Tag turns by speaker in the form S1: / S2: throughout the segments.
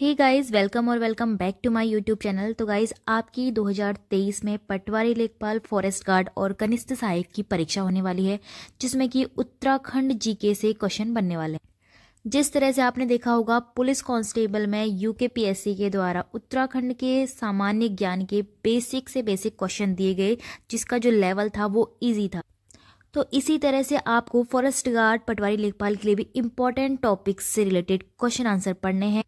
S1: हे guys welcome और welcome back to my YouTube channel तो guys आपकी 2023 में पटवारी लेखपाल फॉरेस्ट गार्ड और कनिष्ठ सहायक की परीक्षा होने वाली है जिसमें कि उत्तराखंड जीके से क्वेश्चन बनने वाले हैं जिस तरह से आपने देखा होगा पुलिस कांस्टेबल में यूके पीएससी के द्वारा उत्तराखंड के सामान्य ज्ञान के बेसिक से बेसिक क्वेश्चन दिए गए जिसका जो लेवल था वो ईजी था तो इसी तरह से आपको फॉरेस्ट गार्ड पटवारी लेखपाल के लिए भी इम्पोर्टेंट टॉपिक्स से रिलेटेड क्वेश्चन आंसर पढ़ने हैं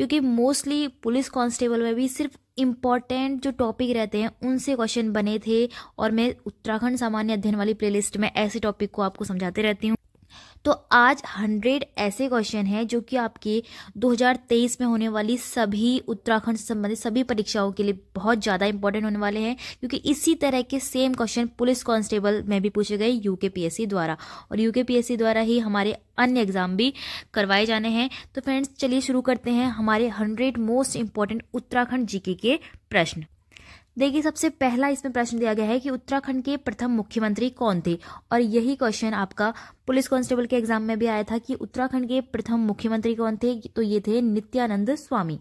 S1: क्योंकि मोस्टली पुलिस कांस्टेबल में भी सिर्फ इम्पॉर्टेंट जो टॉपिक रहते हैं उनसे क्वेश्चन बने थे और मैं उत्तराखंड सामान्य अध्ययन वाली प्लेलिस्ट में ऐसे टॉपिक को आपको समझाते रहती हूँ तो आज हंड्रेड ऐसे क्वेश्चन हैं जो कि आपके 2023 में होने वाली सभी उत्तराखंड संबंधित सभी परीक्षाओं के लिए बहुत ज़्यादा इंपॉर्टेंट होने वाले हैं क्योंकि इसी तरह के सेम क्वेश्चन पुलिस कांस्टेबल में भी पूछे गए यू द्वारा और यू द्वारा ही हमारे अन्य एग्जाम भी करवाए जाने हैं तो फ्रेंड्स चलिए शुरू करते हैं हमारे hundred most important Uttarakhand GK के प्रश्न देखिए सबसे पहला इसमें प्रश्न दिया गया है कि उत्तराखंड के प्रथम मुख्यमंत्री कौन थे और यही क्वेश्चन आपका पुलिस कांस्टेबल के एग्जाम में भी आया था कि उत्तराखंड के प्रथम मुख्यमंत्री कौन थे तो ये थे नित्यानंद स्वामी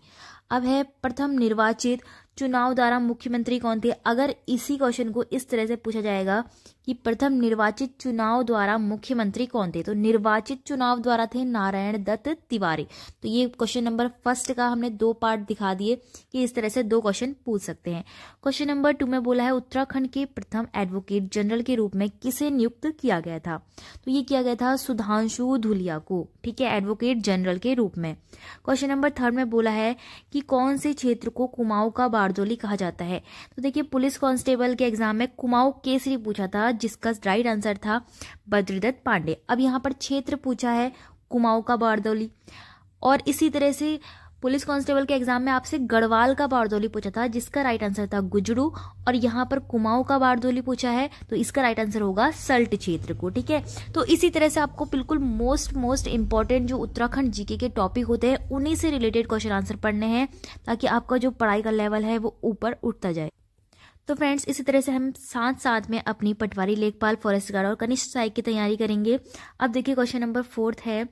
S1: अब है प्रथम निर्वाचित चुनाव द्वारा मुख्यमंत्री कौन थे अगर इसी क्वेश्चन को इस तरह से पूछा जाएगा कि प्रथम निर्वाचित चुनाव द्वारा मुख्यमंत्री कौन थे तो निर्वाचित चुनाव द्वारा थे नारायण दत्त तिवारी तो ये क्वेश्चन नंबर फर्स्ट का हमने दो पार्ट दिखा दिए कि इस तरह से दो क्वेश्चन पूछ सकते हैं क्वेश्चन नंबर टू में बोला है उत्तराखंड के प्रथम एडवोकेट जनरल के रूप में किसे नियुक्त किया गया था तो ये किया गया था सुधांशु धुलिया को ठीक है एडवोकेट जनरल के रूप में क्वेश्चन नंबर थर्ड में बोला है कि कौन से क्षेत्र को कुमाऊं का बारदोली कहा जाता है तो देखिए पुलिस कांस्टेबल के एग्जाम में कुमाऊ केसरी पूछा था जिसका राइट आंसर था बद्रीदत्त पांडे अब यहाँ पर क्षेत्र पूछा है कुमाऊ का बारदोली और इसी तरह से पुलिस कांस्टेबल के एग्जाम में आपसे गढ़वाल का बारदोली पूछा था जिसका राइट आंसर था गुजरू और यहाँ पर कुमाऊं का बारदोली पूछा है तो इसका राइट आंसर होगा सल्ट क्षेत्र को ठीक है तो इसी तरह से आपको बिल्कुल मोस्ट मोस्ट इंपॉर्टेंट जो उत्तराखंड जीके के टॉपिक होते हैं उन्हीं से रिलेटेड क्वेश्चन आंसर पढ़ने हैं ताकि आपका जो पढ़ाई का लेवल है वो ऊपर उठता जाए तो फ्रेंड्स इसी तरह से हम साथ साथ में अपनी पटवारी लेखपाल फॉरेस्ट गार्ड और कनिष्ठ सहायक की तैयारी करेंगे अब देखिए क्वेश्चन नंबर फोर्थ है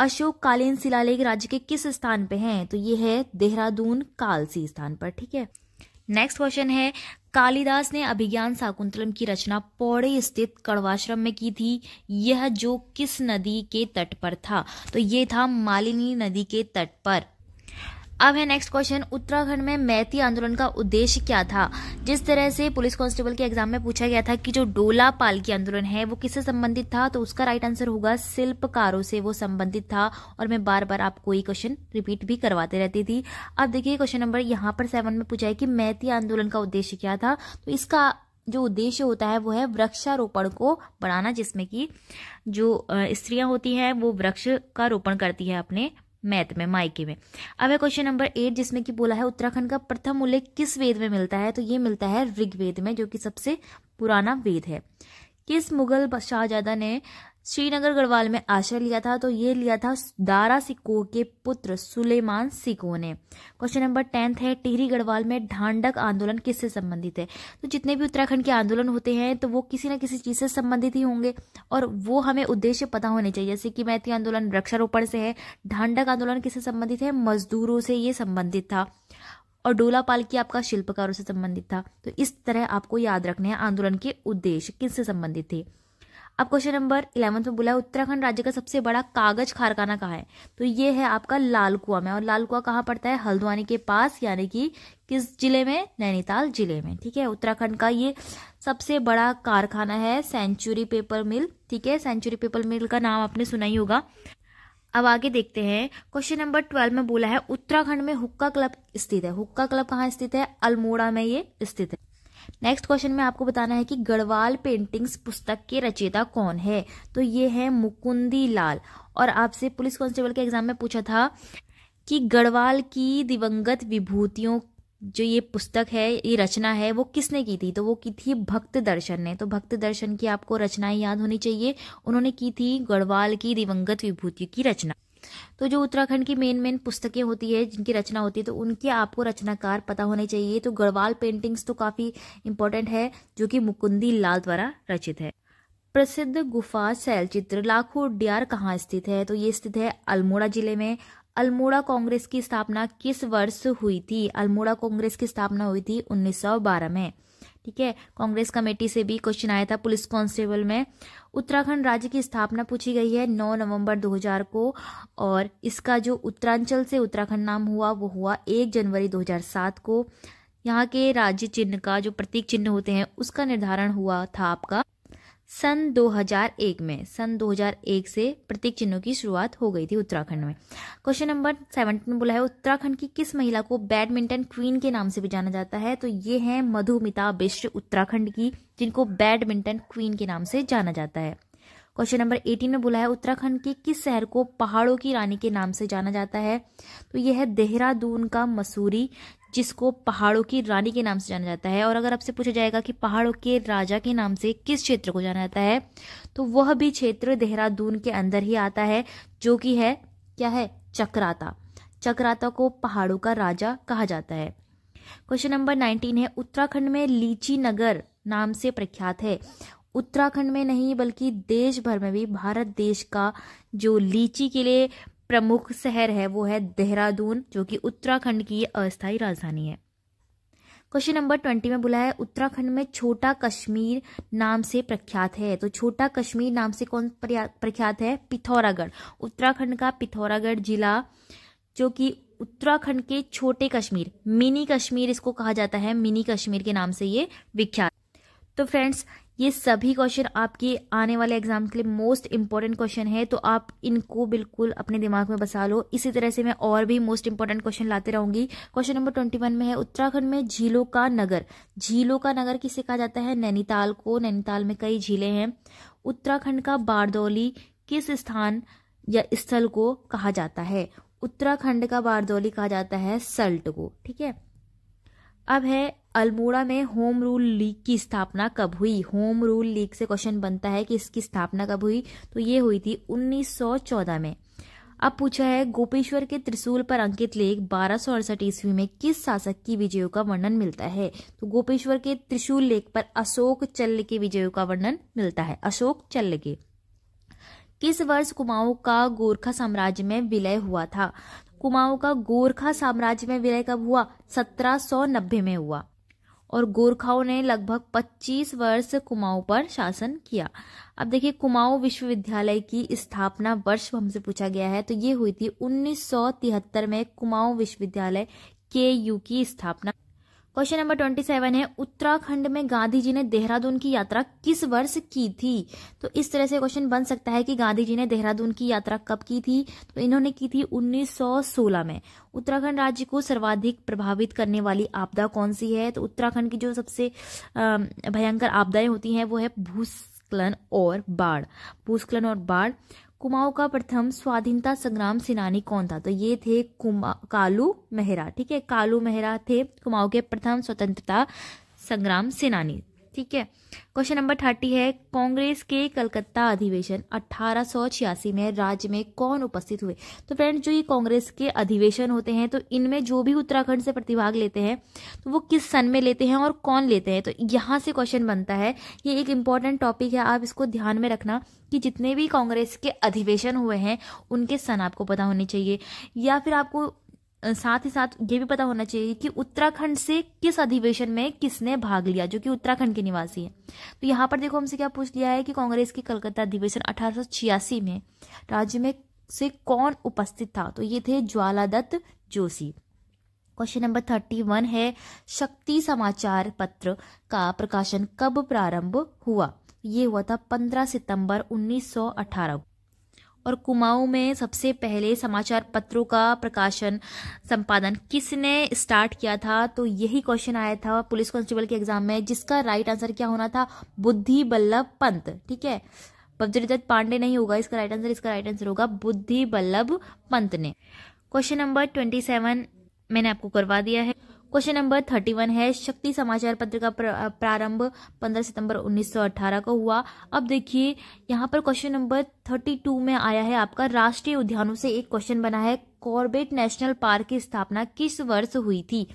S1: अशोक कालीन शिलालेख राज्य के किस स्थान पे हैं तो ये है देहरादून कालसी स्थान पर ठीक है नेक्स्ट क्वेश्चन है कालिदास ने अभिज्ञान शाकुंतलम की रचना पौड़े स्थित कड़वाश्रम में की थी यह जो किस नदी के तट पर था तो ये था मालिनी नदी के तट पर अब है नेक्स्ट क्वेश्चन उत्तराखंड में मैती आंदोलन का उद्देश्य क्या था जिस तरह से पुलिस कांस्टेबल के एग्जाम में पूछा गया था कि जो डोला की आंदोलन है वो किससे संबंधित था तो उसका राइट आंसर होगा शिल्पकारों से वो संबंधित था और मैं बार बार आपको ये क्वेश्चन रिपीट भी करवाते रहती थी अब देखिए क्वेश्चन नंबर यहाँ पर सेवन में पूछा है कि मैती आंदोलन का उद्देश्य क्या था तो इसका जो उद्देश्य होता है वो है वृक्षारोपण को बढ़ाना जिसमें कि जो स्त्रियां होती हैं वो वृक्ष का रोपण करती है अपने मैथ में माइके में अब है क्वेश्चन नंबर एट जिसमें कि बोला है उत्तराखंड का प्रथम उल्लेख किस वेद में मिलता है तो ये मिलता है ऋग्वेद में जो कि सबसे पुराना वेद है किस मुगल शाहजादा ने श्रीनगर गढ़वाल में आश्रय लिया था तो ये लिया था दारा सिको के पुत्र सुलेमान सिको ने क्वेश्चन नंबर टेंथ है टिहरी गढ़वाल में ढांडक आंदोलन किससे संबंधित है तो जितने भी उत्तराखंड के आंदोलन होते हैं तो वो किसी न किसी चीज से संबंधित ही होंगे और वो हमें उद्देश्य पता होने चाहिए जैसे कि मैथी आंदोलन वृक्षारोपण से है ढांडक आंदोलन किससे संबंधित है मजदूरों से ये संबंधित था और डोला पालकी आपका शिल्पकारों से संबंधित था तो इस तरह आपको याद रखने हैं आंदोलन के उद्देश्य किससे संबंधित थे अब क्वेश्चन नंबर इलेवंथ में बोला है उत्तराखंड राज्य का सबसे बड़ा कागज कारखाना कहाँ है तो ये है आपका लालकुआ में और लालकुआ कहाँ पड़ता है हल्द्वानी के पास यानी कि किस जिले में नैनीताल जिले में ठीक है उत्तराखंड का ये सबसे बड़ा कारखाना है सेंचुरी पेपर मिल ठीक है सेंचुरी पेपर मिल का नाम आपने सुना ही होगा अब आगे देखते हैं क्वेश्चन नंबर ट्वेल्व में बोला है उत्तराखंड में हुक्का क्लब स्थित है हुक्का क्लब कहाँ स्थित है अल्मोड़ा में ये स्थित है नेक्स्ट क्वेश्चन में आपको बताना है कि गढ़वाल पेंटिंग्स पुस्तक के रचयिता कौन है तो ये है मुकुंदी लाल और आपसे पुलिस कांस्टेबल के एग्जाम में पूछा था कि गढ़वाल की दिवंगत विभूतियों जो ये पुस्तक है ये रचना है वो किसने की थी तो वो की थी भक्त दर्शन ने तो भक्त दर्शन की आपको रचनाएं याद होनी चाहिए उन्होंने की थी गढ़वाल की दिवंगत विभूतियों की रचना तो जो उत्तराखंड की मेन मेन पुस्तकें होती है जिनकी रचना होती है तो उनके आपको रचनाकार पता होने चाहिए तो गढ़वाल पेंटिंग्स तो काफ़ी इंपॉर्टेंट है जो कि मुकुंदी लाल द्वारा रचित है प्रसिद्ध गुफा चित्र लाखों डियार कहाँ स्थित है तो ये स्थित है अल्मोड़ा जिले में अल्मोड़ा कांग्रेस की स्थापना किस वर्ष हुई थी अल्मोड़ा कांग्रेस की स्थापना हुई थी 1912 में ठीक है कांग्रेस कमेटी से भी क्वेश्चन आया था पुलिस कांस्टेबल में उत्तराखंड राज्य की स्थापना पूछी गई है 9 नवंबर 2000 को और इसका जो उत्तरांचल से उत्तराखंड नाम हुआ वो हुआ 1 जनवरी 2007 को यहाँ के राज्य चिन्ह का जो प्रतीक चिन्ह होते हैं उसका निर्धारण हुआ था आपका सन 2001 में सन 2001 से प्रतीक चिन्हों की शुरुआत हो गई थी उत्तराखंड में क्वेश्चन नंबर सेवनटीन बोला है उत्तराखंड की किस महिला को बैडमिंटन क्वीन के नाम से भी जाना जाता है तो ये है मधुमिता बिश्र उत्तराखंड की जिनको बैडमिंटन क्वीन के नाम से जाना जाता है क्वेश्चन नंबर एटीन में बोला है उत्तराखंड के किस शहर को पहाड़ों की रानी के नाम से जाना जाता है तो यह है देहरादून का मसूरी जिसको पहाड़ों की रानी के नाम से जाना जाता है और अगर आपसे पूछा जाएगा कि पहाड़ों के राजा के नाम से किस क्षेत्र को जाना जाता है तो वह भी क्षेत्र देहरादून के अंदर ही आता है जो कि है क्या है चक्राता चक्राता को पहाड़ों का राजा कहा जाता है क्वेश्चन नंबर नाइनटीन है उत्तराखंड में लीची नगर नाम से प्रख्यात है उत्तराखंड में नहीं बल्कि देश भर में भी भारत देश का जो लीची के लिए प्रमुख शहर है वो है देहरादून जो कि उत्तराखंड की अस्थायी राजधानी है क्वेश्चन नंबर ट्वेंटी में बोला है उत्तराखंड में छोटा कश्मीर नाम से प्रख्यात है तो छोटा कश्मीर नाम से कौन प्रख्यात है पिथौरागढ़ उत्तराखंड का पिथौरागढ़ जिला जो कि उत्तराखंड के छोटे कश्मीर मिनी कश्मीर इसको कहा जाता है मिनी कश्मीर के नाम से ये विख्यात तो फ्रेंड्स ये सभी क्वेश्चन आपके आने वाले एग्जाम के लिए मोस्ट इंपॉर्टेंट क्वेश्चन है तो आप इनको बिल्कुल अपने दिमाग में बसा लो इसी तरह से मैं और भी मोस्ट इंपॉर्टेंट क्वेश्चन लाते रहूंगी क्वेश्चन नंबर ट्वेंटी वन में है उत्तराखंड में झीलों का नगर झीलों का नगर किसे कहा जाता है नैनीताल को नैनीताल में कई झीलें हैं उत्तराखंड का बारदौली किस स्थान या स्थल को कहा जाता है उत्तराखंड का बारदौली कहा जाता है सल्ट को ठीक है अब है अल्मोड़ा में होम रूल लीग की स्थापना कब हुई होम रूल लीग से क्वेश्चन बनता है कि इसकी स्थापना कब हुई तो ये हुई थी 1914 में अब पूछा है गोपेश्वर के त्रिशूल पर अंकित लेख बारह ईस्वी में किस शासक की विजयों का वर्णन मिलता है तो गोपेश्वर के त्रिशूल लेख पर अशोक चल्ल के विजयों का वर्णन मिलता है अशोक चल्ल के किस वर्ष कुमाऊं का गोरखा साम्राज्य में विलय हुआ था कुमाऊं का गोरखा साम्राज्य में विलय कब हुआ सत्रह में हुआ और गोरखाओं ने लगभग 25 वर्ष कुमाऊं पर शासन किया अब देखिए कुमाऊं विश्वविद्यालय की स्थापना वर्ष हमसे पूछा गया है तो ये हुई थी 1973 में कुमाऊं विश्वविद्यालय के यू की स्थापना क्वेश्चन नंबर ट्वेंटी सेवन है उत्तराखंड में गांधी जी ने देहरादून की यात्रा किस वर्ष की थी तो इस तरह से क्वेश्चन बन सकता है कि गांधी जी ने देहरादून की यात्रा कब की थी तो इन्होंने की थी 1916 में उत्तराखंड राज्य को सर्वाधिक प्रभावित करने वाली आपदा कौन सी है तो उत्तराखंड की जो सबसे भयंकर आपदाएं होती हैं वो है भूस्खलन और बाढ़ भूस्खलन और बाढ़ कुमाऊं का प्रथम स्वाधीनता संग्राम सेनानी कौन था तो ये थे कुमा कालू मेहरा ठीक है कालू मेहरा थे कुमाऊं के प्रथम स्वतंत्रता संग्राम सेनानी ठीक है क्वेश्चन नंबर थर्टी है कांग्रेस के कलकत्ता अधिवेशन अठारह में राज्य में कौन उपस्थित हुए तो फ्रेंड्स जो ये कांग्रेस के अधिवेशन होते हैं तो इनमें जो भी उत्तराखंड से प्रतिभाग लेते हैं तो वो किस सन में लेते हैं और कौन लेते हैं तो यहाँ से क्वेश्चन बनता है ये एक इंपॉर्टेंट टॉपिक है आप इसको ध्यान में रखना कि जितने भी कांग्रेस के अधिवेशन हुए हैं उनके सन आपको पता होने चाहिए या फिर आपको साथ ही साथ ये भी पता होना चाहिए कि उत्तराखंड से किस अधिवेशन में किसने भाग लिया जो कि उत्तराखंड के निवासी है तो यहाँ पर देखो हमसे क्या पूछ लिया है कि कांग्रेस के कलकत्ता अधिवेशन अठारह में राज्य में से कौन उपस्थित था तो ये थे Jwaladatt Joshi question number thirty one है शक्ति समाचार पत्र का प्रकाशन कब प्रारंभ हुआ ये हुआ था पंद्रह सितंबर अठारह और कुमाऊं में सबसे पहले समाचार पत्रों का प्रकाशन संपादन किसने स्टार्ट किया था तो यही क्वेश्चन आया था पुलिस कांस्टेबल के एग्जाम में जिसका राइट आंसर क्या होना था बुद्धि बल्लभ पंत ठीक है बब्जरी दत्त पांडे नहीं होगा इसका राइट आंसर इसका राइट आंसर होगा बुद्धि बल्लभ पंत ने क्वेश्चन नंबर ट्वेंटी सेवन मैंने आपको करवा दिया है क्वेश्चन नंबर थर्टी वन है शक्ति समाचार पत्र का प्रारंभ पंद्रह सितंबर उन्नीस सौ अठारह को हुआ अब देखिए यहाँ पर क्वेश्चन नंबर थर्टी टू में आया है आपका राष्ट्रीय उद्यानों से एक क्वेश्चन बना है कॉर्बेट नेशनल पार्क की स्थापना किस वर्ष हुई थी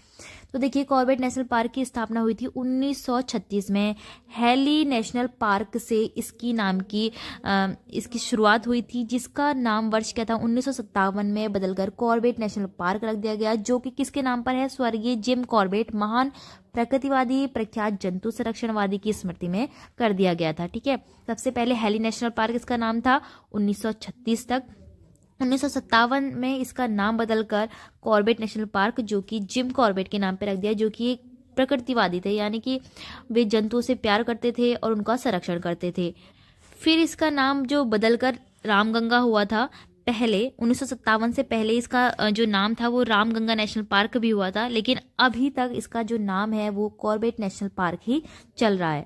S1: तो देखिए कॉर्बेट नेशनल पार्क की स्थापना हुई थी 1936 में हेली नेशनल पार्क से इसकी नाम की आ, इसकी शुरुआत हुई थी जिसका नाम वर्ष क्या था उन्नीस में बदलकर कॉर्बेट नेशनल पार्क रख दिया गया जो कि किसके नाम पर है स्वर्गीय जिम कॉर्बेट महान प्रकृतिवादी प्रख्यात जंतु संरक्षणवादी की स्मृति में कर दिया गया था ठीक है सबसे पहले हेली नेशनल पार्क इसका नाम था 1936 तक उन्नीस में इसका नाम बदलकर कॉर्बेट नेशनल पार्क जो कि जिम कॉर्बेट के नाम पर रख दिया जो कि एक प्रकृतिवादी थे यानी कि वे जंतुओं से प्यार करते थे और उनका संरक्षण करते थे फिर इसका नाम जो बदलकर रामगंगा हुआ था पहले उन्नीस से पहले इसका जो नाम था वो रामगंगा नेशनल पार्क भी हुआ था लेकिन अभी तक इसका जो नाम है वो कॉर्बेट नेशनल पार्क ही चल रहा है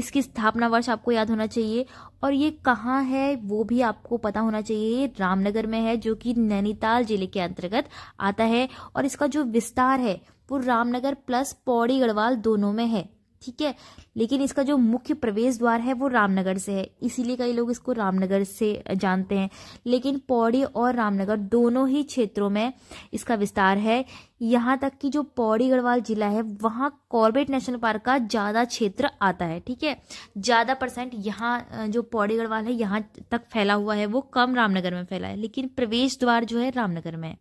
S1: इसकी स्थापना वर्ष आपको याद होना चाहिए और ये कहाँ है वो भी आपको पता होना चाहिए ये रामनगर में है जो कि नैनीताल जिले के अंतर्गत आता है और इसका जो विस्तार है वो रामनगर प्लस पौड़ी गढ़वाल दोनों में है ठीक है लेकिन इसका जो मुख्य प्रवेश द्वार है वो रामनगर से है इसीलिए कई लोग इसको रामनगर से जानते हैं लेकिन पौड़ी और रामनगर दोनों ही क्षेत्रों में इसका विस्तार है यहाँ तक कि जो पौड़ी गढ़वाल जिला है वहाँ कॉर्बेट नेशनल पार्क का ज़्यादा क्षेत्र आता है ठीक है ज़्यादा परसेंट यहाँ जो पौड़ी गढ़वाल है यहाँ तक फैला हुआ है वो कम रामनगर में फैला है लेकिन प्रवेश द्वार जो है रामनगर में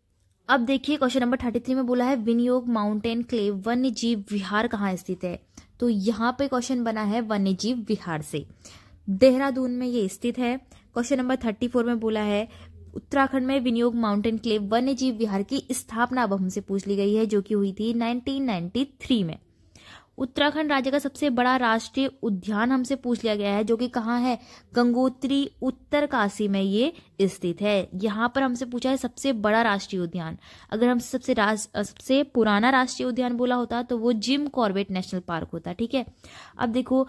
S1: अब देखिए क्वेश्चन नंबर थर्टी थ्री में बोला है विनियोग माउंटेन क्लेव वन्य जीव विहार कहाँ स्थित है तो यहाँ पे क्वेश्चन बना है वन्य जीव विहार से देहरादून में ये स्थित है क्वेश्चन नंबर थर्टी फोर में बोला है उत्तराखंड में विनियोग माउंटेन क्लेव वन्य जीव विहार की स्थापना अब हमसे पूछ ली गई है जो कि हुई थी 1993 में उत्तराखंड राज्य का सबसे बड़ा राष्ट्रीय उद्यान हमसे पूछ लिया गया है जो कि कहाँ है गंगोत्री उत्तरकाशी में ये स्थित है यहाँ पर हमसे पूछा है सबसे बड़ा राष्ट्रीय उद्यान अगर हमसे सबसे सबसे पुराना राष्ट्रीय उद्यान बोला होता तो वो जिम कॉर्बेट नेशनल पार्क होता ठीक है अब देखो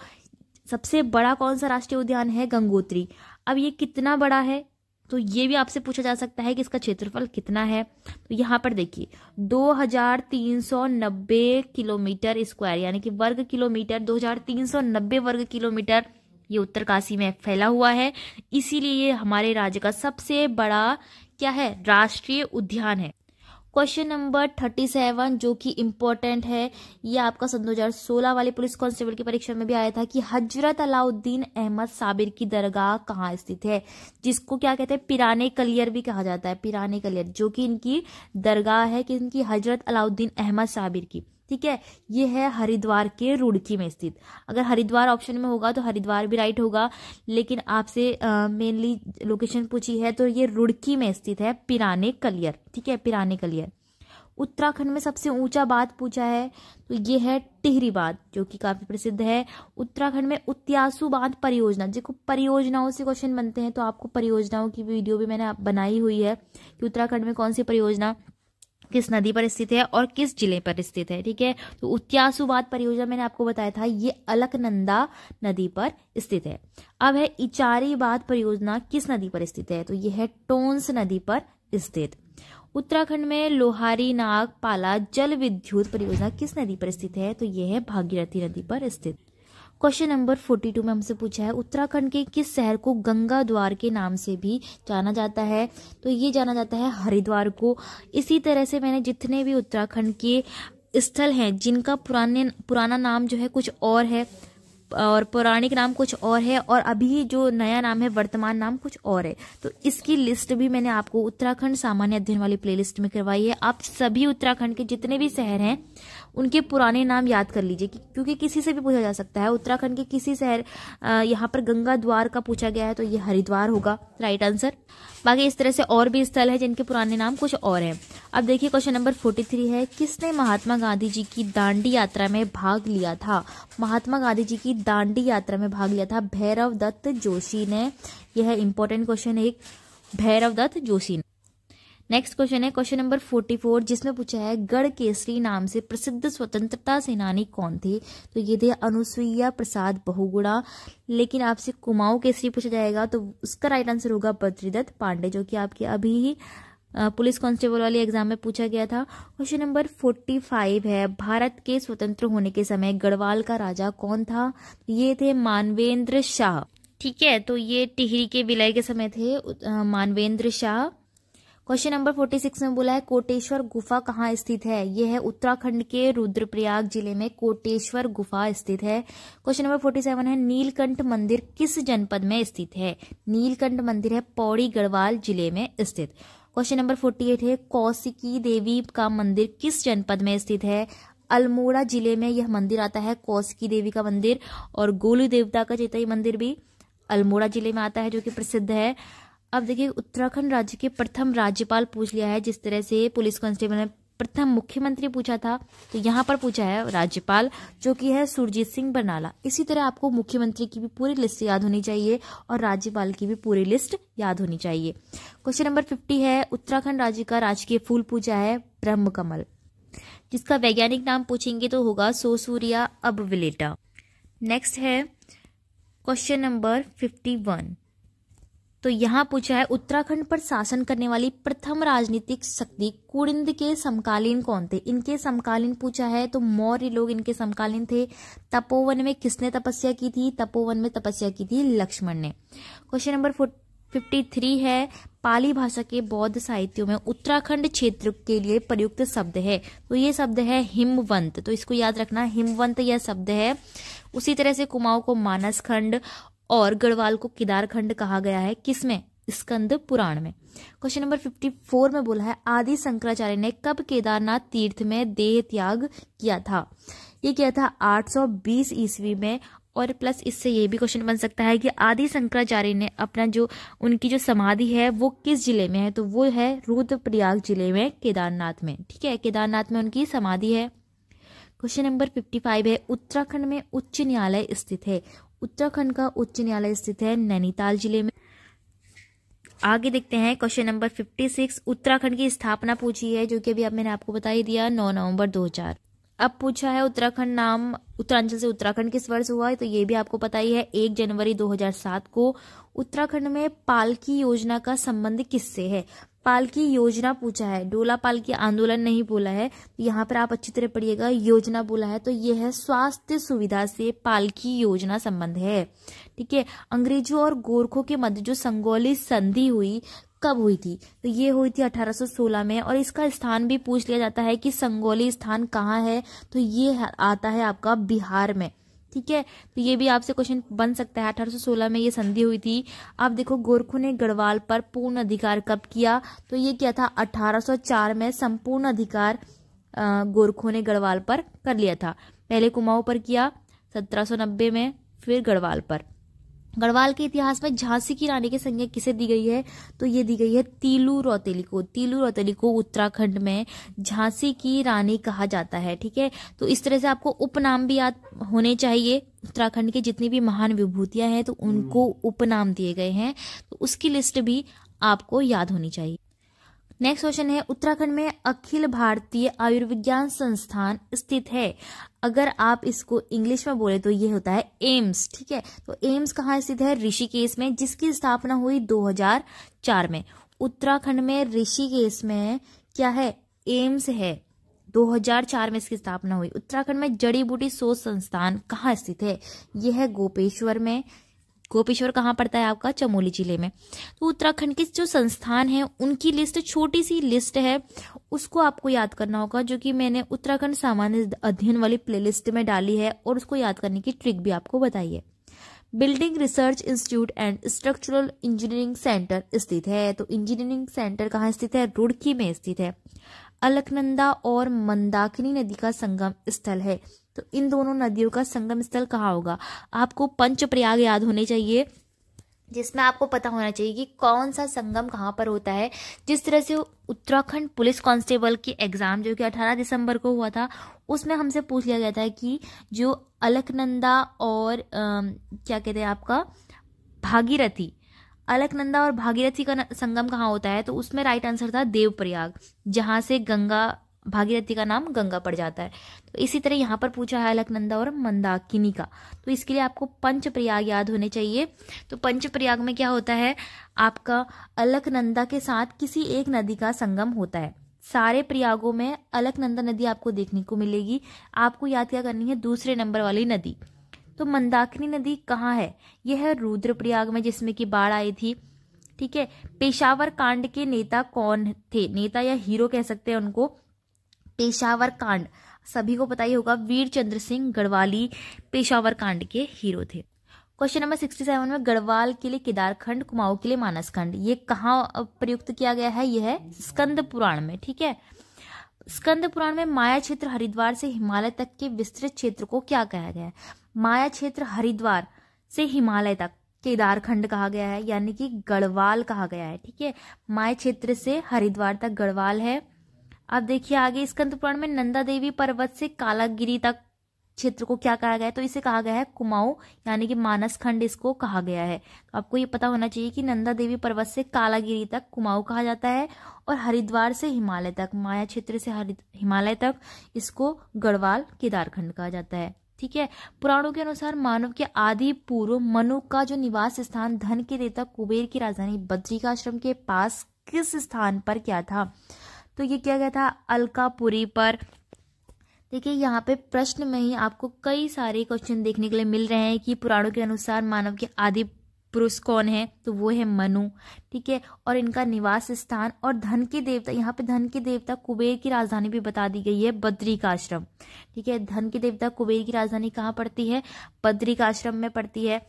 S1: सबसे बड़ा कौन सा राष्ट्रीय उद्यान है गंगोत्री अब ये कितना बड़ा है तो ये भी आपसे पूछा जा सकता है कि इसका क्षेत्रफल कितना है तो यहाँ पर देखिए 2390 किलोमीटर स्क्वायर यानी कि वर्ग किलोमीटर 2390 वर्ग किलोमीटर ये उत्तरकाशी में फैला हुआ है इसीलिए ये हमारे राज्य का सबसे बड़ा क्या है राष्ट्रीय उद्यान है क्वेश्चन नंबर थर्टी सेवन जो कि इम्पोर्टेंट है ये आपका सन दो हजार सोलह वाली पुलिस कांस्टेबल की परीक्षा में भी आया था कि हजरत अलाउद्दीन अहमद साबिर की दरगाह कहाँ स्थित है जिसको क्या कहते हैं पिराने कलियर भी कहा जाता है पिराने कलियर जो कि इनकी दरगाह है कि इनकी हजरत अलाउद्दीन अहमद साबिर की ठीक है ये है हरिद्वार के रुड़की में स्थित अगर हरिद्वार ऑप्शन में होगा तो हरिद्वार भी राइट होगा लेकिन आपसे मेनली लोकेशन पूछी है तो ये रुड़की में स्थित है पिराने कलियर ठीक है पिराने कलियर उत्तराखंड में सबसे ऊंचा बात पूछा है तो ये है टिहरी बांध जो कि काफी प्रसिद्ध है उत्तराखंड में उत्यासु बांध परियोजना देखो परियोजनाओं से क्वेश्चन बनते हैं तो आपको परियोजनाओं की वीडियो भी मैंने बनाई हुई है कि उत्तराखंड में कौन सी परियोजना किस नदी पर स्थित है और किस जिले पर स्थित है ठीक है तो उत्यासुवाद परियोजना मैंने आपको बताया था ये अलकनंदा नदी पर स्थित है अब है इचारीवाद परियोजना किस नदी पर स्थित है तो यह है टोन्स नदी पर स्थित उत्तराखंड में लोहारी नाग पाला जल विद्युत परियोजना किस नदी पर स्थित है तो यह है भागीरथी नदी पर स्थित क्वेश्चन नंबर फोर्टी टू में हमसे पूछा है उत्तराखंड के किस शहर को गंगा द्वार के नाम से भी जाना जाता है तो ये जाना जाता है हरिद्वार को इसी तरह से मैंने जितने भी उत्तराखंड के स्थल हैं जिनका पुराने पुराना नाम जो है कुछ और है और पौराणिक नाम कुछ और है और अभी जो नया नाम है वर्तमान नाम कुछ और है तो इसकी लिस्ट भी मैंने आपको उत्तराखंड सामान्य अध्ययन वाली प्लेलिस्ट में करवाई है आप सभी उत्तराखंड के जितने भी शहर हैं उनके पुराने नाम याद कर लीजिए क्योंकि किसी से भी पूछा जा सकता है उत्तराखंड के किसी शहर यहाँ पर गंगा द्वार का पूछा गया है तो ये हरिद्वार होगा राइट आंसर बाकी इस तरह से और भी स्थल है जिनके पुराने नाम कुछ और हैं अब देखिए क्वेश्चन नंबर फोर्टी थ्री है किसने महात्मा गांधी जी की दांडी यात्रा में भाग लिया था महात्मा गांधी जी की दांडी यात्रा में भाग लिया था भैरव दत्त जोशी ने यह इंपॉर्टेंट क्वेश्चन एक भैरव दत्त जोशी ने नेक्स्ट क्वेश्चन है क्वेश्चन नंबर 44 जिसमें पूछा है गढ़ केसरी नाम से प्रसिद्ध स्वतंत्रता सेनानी कौन थे तो ये थे अनुसुईया प्रसाद बहुगुणा लेकिन आपसे कुमाऊं केसरी पूछा जाएगा तो उसका राइट आंसर होगा बद्रीदत्त पांडे जो कि आपके अभी ही पुलिस कांस्टेबल वाले एग्जाम में पूछा गया था क्वेश्चन नंबर 45 है भारत के स्वतंत्र होने के समय गढ़वाल का राजा कौन था ये थे मानवेंद्र शाह ठीक है तो ये टिहरी के विलय के समय थे मानवेंद्र शाह क्वेश्चन नंबर 46 में बोला है कोटेश्वर गुफा कहाँ स्थित है यह है उत्तराखंड के रुद्रप्रयाग जिले में कोटेश्वर गुफा स्थित है क्वेश्चन नंबर 47 है नीलकंठ मंदिर किस जनपद में स्थित है नीलकंठ मंदिर है पौड़ी गढ़वाल जिले में स्थित क्वेश्चन नंबर 48 है कौशिकी देवी का मंदिर किस जनपद में स्थित है अल्मोड़ा जिले में यह मंदिर आता है कौशिकी देवी का मंदिर और गोलू देवता का चेतई मंदिर भी अल्मोड़ा जिले में आता है जो कि प्रसिद्ध है अब देखिए उत्तराखंड राज्य के प्रथम राज्यपाल पूछ लिया है जिस तरह से पुलिस कांस्टेबल ने प्रथम मुख्यमंत्री पूछा था तो यहाँ पर पूछा है राज्यपाल जो कि है सुरजीत सिंह बरनाला इसी तरह आपको मुख्यमंत्री की भी पूरी लिस्ट याद होनी चाहिए और राज्यपाल की भी पूरी लिस्ट याद होनी चाहिए क्वेश्चन नंबर फिफ्टी है उत्तराखंड राज्य का राजकीय फूल पूजा है ब्रह्म कमल जिसका वैज्ञानिक नाम पूछेंगे तो होगा अब अबविलेटा नेक्स्ट है क्वेश्चन नंबर फिफ्टी वन तो यहाँ पूछा है उत्तराखंड पर शासन करने वाली प्रथम राजनीतिक शक्ति कुड़िंद के समकालीन कौन थे इनके समकालीन पूछा है तो मौर्य लोग इनके समकालीन थे तपोवन में किसने तपस्या की थी तपोवन में तपस्या की थी लक्ष्मण ने क्वेश्चन नंबर फिफ्टी थ्री है पाली भाषा के बौद्ध साहित्यों में उत्तराखंड क्षेत्र के लिए प्रयुक्त शब्द है तो ये शब्द है हिमवंत तो इसको याद रखना हिमवंत यह शब्द है उसी तरह से कुमाऊं को मानस खंड और गढ़वाल को किदारखंड कहा गया है किसमें स्कंद पुराण में क्वेश्चन नंबर 54 में बोला है आदि शंकराचार्य ने कब केदारनाथ तीर्थ में देह त्याग किया था ये किया था 820 ईस्वी में और प्लस इससे ये भी क्वेश्चन बन सकता है कि आदि शंकराचार्य ने अपना जो उनकी जो समाधि है वो किस जिले में है तो वो है रुद्रप्रयाग जिले में केदारनाथ में ठीक है केदारनाथ में उनकी समाधि है क्वेश्चन नंबर 55 है उत्तराखंड में उच्च न्यायालय स्थित है उत्तराखंड का उच्च न्यायालय स्थित है नैनीताल जिले में आगे देखते हैं question number fifty six Uttarakhand की स्थापना पूछी है जो कि अभी अब मैंने आपको बता ही दिया नौ नवंबर दो हजार अब पूछा है उत्तराखंड नाम उत्तरांचल से उत्तराखंड किस वर्ष हुआ है तो ये भी आपको पता ही है एक जनवरी 2007 को उत्तराखंड में पालकी योजना का संबंध किससे है पालकी योजना पूछा है डोला पालकी आंदोलन नहीं बोला है तो यहाँ पर आप अच्छी तरह पढ़िएगा योजना बोला है तो यह है स्वास्थ्य सुविधा से पालकी योजना संबंध है ठीक है अंग्रेजों और गोरखों के मध्य जो संगोली संधि हुई कब हुई थी तो ये हुई थी 1816 में और इसका स्थान भी पूछ लिया जाता है कि संगोली स्थान कहाँ है तो ये आता है आपका बिहार में ठीक है तो ये भी आपसे क्वेश्चन बन सकता है 1816 में ये संधि हुई थी अब देखो गोरखों ने गढ़वाल पर पूर्ण अधिकार कब किया तो ये क्या था 1804 में संपूर्ण अधिकार गोरखों ने गढ़वाल पर कर लिया था पहले कुमाऊं पर किया 1790 में फिर गढ़वाल पर गढ़वाल के इतिहास में झांसी की रानी की संज्ञा किसे दी गई है तो ये दी गई है तीलू रौतेली को तीलू रौतेली को उत्तराखंड में झांसी की रानी कहा जाता है ठीक है तो इस तरह से आपको उपनाम भी याद होने चाहिए उत्तराखंड के जितनी भी महान विभूतियां हैं तो उनको हम्म। उपनाम दिए गए हैं तो उसकी लिस्ट भी आपको याद होनी चाहिए नेक्स्ट क्वेश्चन है उत्तराखंड में अखिल भारतीय आयुर्विज्ञान संस्थान स्थित है अगर आप इसको इंग्लिश में बोले तो ये होता है एम्स ठीक है तो एम्स कहाँ स्थित है ऋषिकेश में जिसकी स्थापना हुई 2004 में उत्तराखंड में ऋषिकेश में क्या है एम्स है 2004 में इसकी स्थापना हुई उत्तराखंड में जड़ी बूटी शोध संस्थान कहाँ स्थित है यह है गोपेश्वर में गोपेश्वर कहाँ पड़ता है आपका चमोली जिले में तो उत्तराखंड के जो संस्थान हैं उनकी लिस्ट छोटी सी लिस्ट है उसको आपको याद करना होगा जो कि मैंने उत्तराखंड सामान्य अध्ययन वाली प्लेलिस्ट में डाली है और उसको याद करने की ट्रिक भी आपको बताई है building research institute and structural engineering centre स्थित है तो इंजीनियरिंग सेंटर कहाँ स्थित है रुड़की में स्थित है अलकनंदा और मंदाकिनी नदी का संगम स्थल है तो इन दोनों नदियों का संगम स्थल कहाँ होगा आपको पंचप्रयाग याद होने चाहिए जिसमें आपको पता होना चाहिए कि कौन सा संगम कहाँ पर होता है जिस तरह से उत्तराखंड पुलिस कांस्टेबल की एग्ज़ाम जो कि 18 दिसंबर को हुआ था उसमें हमसे पूछ लिया गया था कि जो अलकनंदा और आ, क्या कहते हैं आपका भागीरथी अलकनंदा और भागीरथी का संगम कहाँ होता है तो उसमें राइट आंसर था देवप्रयाग जहाँ से गंगा भागीरथी का नाम गंगा पड़ जाता है तो इसी तरह यहाँ पर पूछा है अलकनंदा और मंदाकिनी का तो इसके लिए आपको पंचप्रयाग याद होने चाहिए तो पंचप्रयाग में क्या होता है आपका अलकनंदा के साथ किसी एक नदी का संगम होता है सारे प्रयागों में अलकनंदा नदी आपको देखने को मिलेगी आपको याद क्या करनी है दूसरे नंबर वाली नदी तो मंदाकिनी नदी कहाँ है यह है रुद्रप्रयाग में जिसमें कि बाढ़ आई थी ठीक है पेशावर कांड के नेता कौन थे नेता या हीरो कह सकते हैं उनको पेशावर कांड सभी को पता ही होगा वीर चंद्र सिंह गढ़वाली पेशावर कांड के हीरो थे क्वेश्चन नंबर सिक्सटी सेवन में गढ़वाल के लिए केदारखंड कुमाऊ के लिए मानसखंड ये कहाँ प्रयुक्त किया गया है यह है स्कंद पुराण में ठीक है स्कंद पुराण में माया क्षेत्र हरिद्वार से हिमालय तक के विस्तृत क्षेत्र को क्या कहा गया है माया क्षेत्र हरिद्वार से हिमालय तक केदारखंड कहा गया है यानी कि गढ़वाल कहा गया है ठीक है माया क्षेत्र से हरिद्वार तक गढ़वाल है अब देखिए आगे स्कंद पुराण में नंदा देवी पर्वत से कालागिरी तक क्षेत्र को क्या कहा गया है तो इसे कहा गया है कुमाऊ यानी कि मानस खंड इसको कहा गया है तो आपको ये पता होना चाहिए कि नंदा देवी पर्वत से कालागिरी तक कुमाऊ कहा जाता है और हरिद्वार से हिमालय तक माया क्षेत्र से हिमालय तक इसको गढ़वाल केदारखंड कहा जाता है ठीक है पुराणों के अनुसार मानव के आदि पूर्व मनु का जो निवास स्थान धन के देता कुबेर की राजधानी बद्री का आश्रम के पास किस स्थान पर क्या था तो ये किया गया था अलकापुरी पर देखिए यहाँ पे प्रश्न में ही आपको कई सारे क्वेश्चन देखने के लिए मिल रहे हैं कि पुराणों के अनुसार मानव के आदि पुरुष कौन है तो वो है मनु ठीक है और इनका निवास स्थान और धन के देवता यहाँ पे धन के देवता कुबेर की राजधानी भी बता दी गई है बद्री का आश्रम ठीक है धन के देवता कुबेर की राजधानी कहाँ पड़ती है बद्री का आश्रम में पड़ती है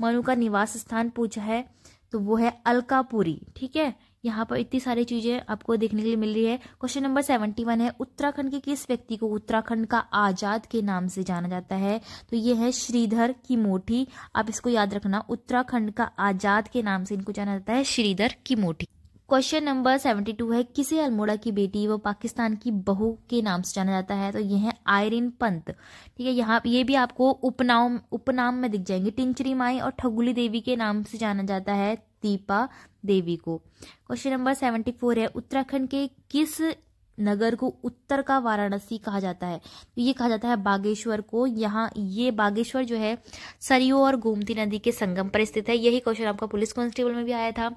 S1: मनु का निवास स्थान पूछा है तो वो है अलकापुरी ठीक है यहाँ पर इतनी सारी चीज़ें आपको देखने के लिए मिल रही है क्वेश्चन नंबर सेवेंटी वन है उत्तराखंड के किस व्यक्ति को उत्तराखंड का आज़ाद के नाम से जाना जाता है तो ये है श्रीधर की मोठी आप इसको याद रखना उत्तराखंड का आज़ाद के नाम से इनको जाना जाता है श्रीधर की मोठी क्वेश्चन नंबर सेवेंटी टू है किसे अल्मोड़ा की बेटी व पाकिस्तान की बहू के नाम से जाना जाता है तो ये है आयरिन पंत ठीक है यहाँ ये भी आपको उपनाम उपनाम में दिख जाएंगे टिंचरी माई और ठगुली देवी के नाम से जाना जाता है दीपा देवी को क्वेश्चन नंबर सेवेंटी फोर है उत्तराखंड के किस नगर को उत्तर का वाराणसी कहा जाता है तो ये कहा जाता है बागेश्वर को यहाँ ये बागेश्वर जो है सरयू और गोमती नदी के संगम पर स्थित है यही क्वेश्चन आपका पुलिस कांस्टेबल में भी आया था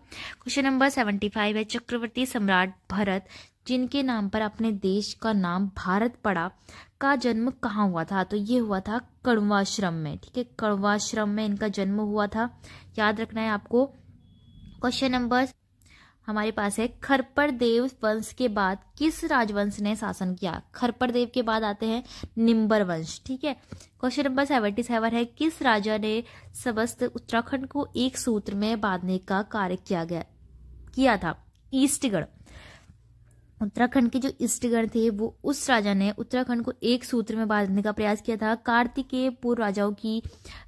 S1: क्वेश्चन नंबर सेवेंटी फाइव है चक्रवर्ती सम्राट भरत जिनके नाम पर अपने देश का नाम भारत पड़ा का जन्म कहाँ हुआ था तो ये हुआ था कड़वाश्रम में ठीक है कड़वाश्रम में इनका जन्म हुआ था याद रखना है आपको क्वेश्चन नंबर हमारे पास है खरपर देव वंश के बाद किस राजवंश ने शासन किया खरपर देव के बाद आते हैं निम्बर वंश ठीक है क्वेश्चन नंबर सेवेंटी सेवन है किस राजा ने समस्त उत्तराखंड को एक सूत्र में बांधने का कार्य किया गया किया था ईस्टगढ़ उत्तराखंड के जो इष्टगढ़ थे वो उस राजा ने उत्तराखंड को एक सूत्र में बांधने का प्रयास किया था कार्तिकेय पूर्व राजाओं की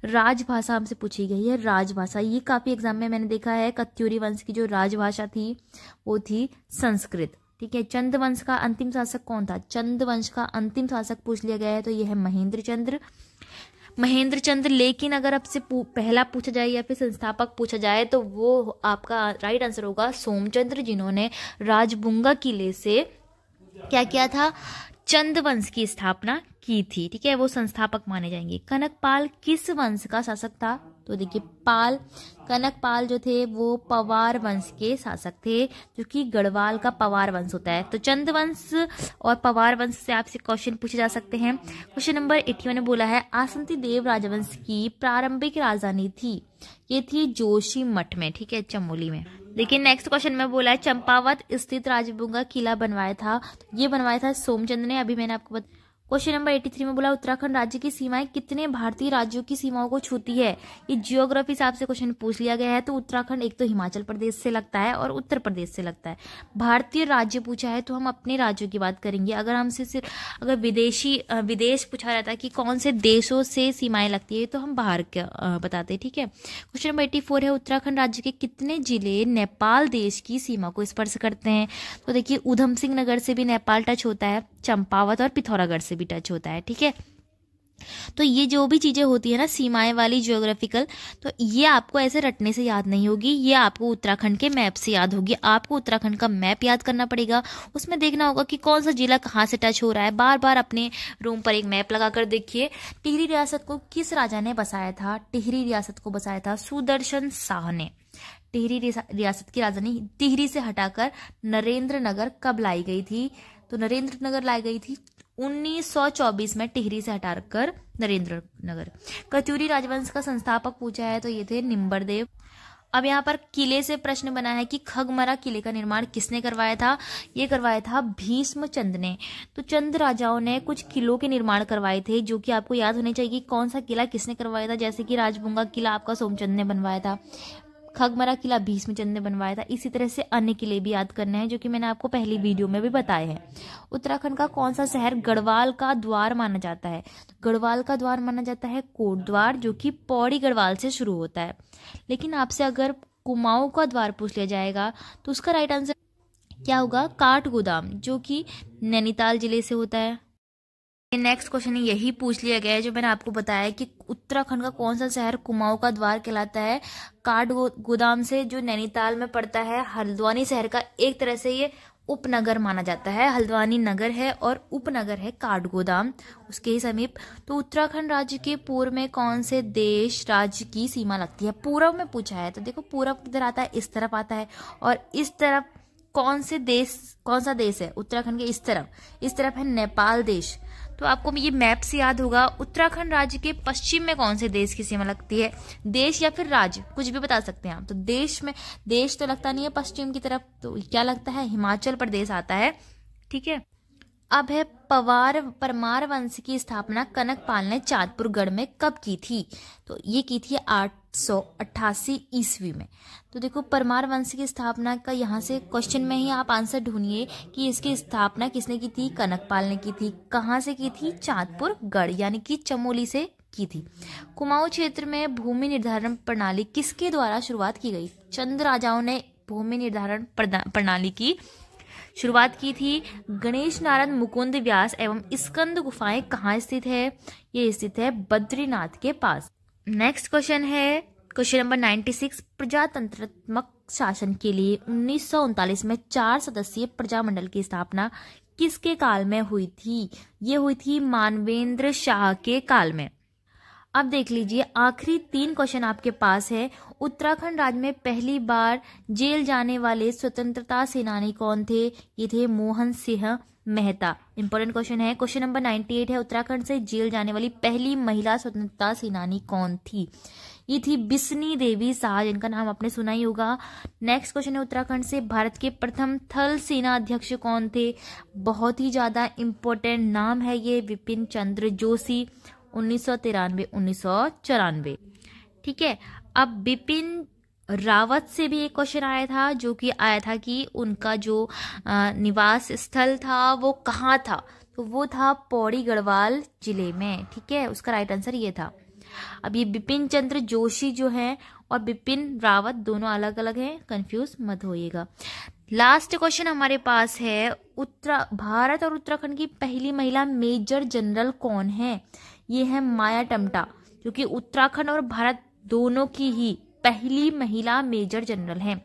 S1: राजभाषा हमसे पूछी गई है राजभाषा ये काफ़ी एग्जाम में मैंने देखा है कत्यूरी वंश की जो राजभाषा थी वो थी संस्कृत ठीक है चंद वंश का अंतिम शासक कौन था चंद वंश का अंतिम शासक पूछ लिया गया है तो यह है महेंद्र चंद्र महेंद्र चंद्र लेकिन अगर आपसे पहला पूछा जाए या फिर संस्थापक पूछा जाए तो वो आपका राइट आंसर होगा सोमचंद्र जिन्होंने राजबुंगा किले से क्या किया था चंद वंश की स्थापना की थी ठीक है वो संस्थापक माने जाएंगे कनकपाल किस वंश का शासक था तो देखिए पाल कनक पाल जो थे वो पवार वंश के शासक थे जो कि गढ़वाल का पवार वंश होता है तो चंद वंश और पवार वंश से आपसे क्वेश्चन पूछे जा सकते हैं क्वेश्चन नंबर एट्टी ने बोला है आसंती देव राजवंश की प्रारंभिक राजधानी थी ये थी जोशी मठ में ठीक है चमोली में लेकिन नेक्स्ट क्वेश्चन में बोला है चंपावत स्थित राजबुंगा किला बनवाया था तो ये बनवाया था सोमचंद ने अभी मैंने आपको बता क्वेश्चन नंबर 83 में बोला उत्तराखंड राज्य की सीमाएं कितने भारतीय राज्यों की सीमाओं को छूती है ये जियोग्राफी हिसाब से क्वेश्चन पूछ लिया गया है तो उत्तराखंड एक तो हिमाचल प्रदेश से लगता है और उत्तर प्रदेश से लगता है भारतीय राज्य पूछा है तो हम अपने राज्यों की बात करेंगे अगर हमसे सिर्फ अगर विदेशी विदेश पूछा जाता है कि कौन से देशों से सीमाएं लगती है तो हम बाहर बताते हैं ठीक है क्वेश्चन नंबर एट्टी है उत्तराखंड राज्य के कितने जिले नेपाल देश की सीमा को स्पर्श करते हैं तो देखिए ऊधम सिंह नगर से भी नेपाल टच होता है चंपावत और पिथौरागढ़ से भी टच होता है ठीक है तो ये जो भी चीज़ें होती है ना सीमाएं वाली जियोग्राफिकल तो ये आपको ऐसे रटने से याद नहीं होगी ये आपको उत्तराखंड के मैप से याद होगी आपको उत्तराखंड का मैप याद करना पड़ेगा उसमें देखना होगा कि कौन सा जिला कहाँ से टच हो रहा है बार बार अपने रूम पर एक मैप लगाकर देखिए टिहरी रियासत को किस राजा ने बसाया था टिहरी रियासत को बसाया था सुदर्शन शाह ने टिहरी रियासत की राजधानी टिहरी से हटाकर नरेंद्र नगर कब लाई गई थी तो नरेंद्र नगर लाई गई थी 1924 में टिहरी से हटाकर नरेंद्र नगर कचूरी राजवंश का संस्थापक पूछा है तो ये थे निम्बरदेव अब यहाँ पर किले से प्रश्न बना है कि खगमरा किले का निर्माण किसने करवाया था ये करवाया था भीष्म चंद ने तो चंद राजाओं ने कुछ किलों के निर्माण करवाए थे जो कि आपको याद होने चाहिए कि कौन सा किला किसने करवाया था जैसे कि राजबुंगा किला आपका सोमचंद ने बनवाया था खगमरा किला भीष्मचंद ने बनवाया था इसी तरह से अन्य किले भी याद करने हैं जो कि मैंने आपको पहली वीडियो में भी बताए हैं उत्तराखंड का कौन सा शहर गढ़वाल का द्वार माना जाता है गढ़वाल का द्वार माना जाता है कोटद्वार जो कि पौड़ी गढ़वाल से शुरू होता है लेकिन आपसे अगर कुमाऊं का द्वार पूछ लिया जाएगा तो उसका राइट आंसर क्या होगा काठ गोदाम जो कि नैनीताल जिले से होता है नेक्स्ट क्वेश्चन यही पूछ लिया गया है जो मैंने आपको बताया कि उत्तराखंड का कौन सा शहर कुमाऊं का द्वार कहलाता है काट गोदाम से जो नैनीताल में पड़ता है हल्द्वानी शहर का एक तरह से ये उपनगर माना जाता है हल्द्वानी नगर है और उपनगर है गोदाम उसके ही समीप तो उत्तराखंड राज्य के पूर्व में कौन से देश राज्य की सीमा लगती है पूर्व में पूछा है तो देखो पूर्व किधर आता है इस तरफ आता है और इस तरफ कौन से देश कौन सा देश है उत्तराखंड के इस तरफ इस तरफ है नेपाल देश तो आपको ये मैप से याद होगा उत्तराखंड राज्य के पश्चिम में कौन से देश की सीमा लगती है देश या फिर राज्य कुछ भी बता सकते हैं आप तो देश में देश तो लगता नहीं है पश्चिम की तरफ तो क्या लगता है हिमाचल प्रदेश आता है ठीक है अब है पवार परमार वंश की स्थापना कनक पाल ने चांदपुर गढ़ में कब की थी तो ये की थी आठ 1888 ईस्वी में तो देखो परमार वंश की स्थापना का यहाँ से क्वेश्चन में ही आप आंसर ढूंढिए कि इसकी स्थापना किसने की थी कनकपाल ने की थी कहाँ से की थी चांदपुर गढ़ यानी कि चमोली से की थी कुमाऊं क्षेत्र में भूमि निर्धारण प्रणाली किसके द्वारा शुरुआत की गई चंद राजाओं ने भूमि निर्धारण प्रणाली की शुरुआत की थी गणेश नारायण मुकुंद व्यास एवं स्कंद गुफाएं कहाँ स्थित है ये स्थित है बद्रीनाथ के पास नेक्स्ट क्वेश्चन है क्वेश्चन नंबर सिक्स प्रजातंत्रात्मक शासन के लिए उन्नीस में चार सदस्यीय प्रजामंडल की स्थापना किसके काल में हुई थी ये हुई थी मानवेंद्र शाह के काल में अब देख लीजिए आखिरी तीन क्वेश्चन आपके पास है उत्तराखंड राज्य में पहली बार जेल जाने वाले स्वतंत्रता सेनानी कौन थे ये थे मोहन सिंह मेहता इम्पोर्टेंट क्वेश्चन है क्वेश्चन नंबर 98 है उत्तराखंड से जेल जाने वाली पहली महिला स्वतंत्रता सेनानी कौन थी ये थी बिस्नी देवी शाह जिनका नाम आपने सुना ही होगा नेक्स्ट क्वेश्चन है उत्तराखंड से भारत के प्रथम थल सेना अध्यक्ष कौन थे बहुत ही ज्यादा इंपॉर्टेंट नाम है ये विपिन चंद्र जोशी उन्नीस सौ तिरानवे उन्नीस सौ चौरानवे ठीक है अब बिपिन रावत से भी एक क्वेश्चन आया था जो कि आया था कि उनका जो निवास स्थल था वो कहाँ था तो वो था पौड़ी गढ़वाल जिले में ठीक है उसका राइट आंसर ये था अब ये बिपिन चंद्र जोशी जो हैं और बिपिन रावत दोनों अलग अलग हैं कंफ्यूज मत होइएगा लास्ट क्वेश्चन हमारे पास है उत्तरा भारत और उत्तराखंड की पहली महिला मेजर जनरल कौन है ये है माया टमटा जो कि उत्तराखंड और भारत दोनों की ही पहली महिला मेजर जनरल हैं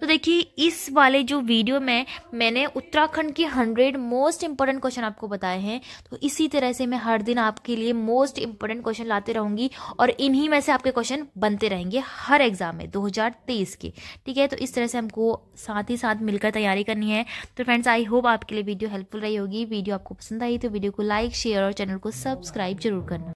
S1: तो देखिए इस वाले जो वीडियो में मैंने उत्तराखंड के हंड्रेड मोस्ट इंपॉर्टेंट क्वेश्चन आपको बताए हैं तो इसी तरह से मैं हर दिन आपके लिए मोस्ट इंपॉर्टेंट क्वेश्चन लाते रहूंगी और इन्हीं में से आपके क्वेश्चन बनते रहेंगे हर एग्जाम में 2023 के ठीक है तो इस तरह से हमको साथ ही साथ मिलकर तैयारी करनी है तो फ्रेंड्स आई होप आपके लिए वीडियो हेल्पफुल रही होगी वीडियो आपको पसंद आई तो वीडियो को लाइक शेयर और चैनल को सब्सक्राइब जरूर करना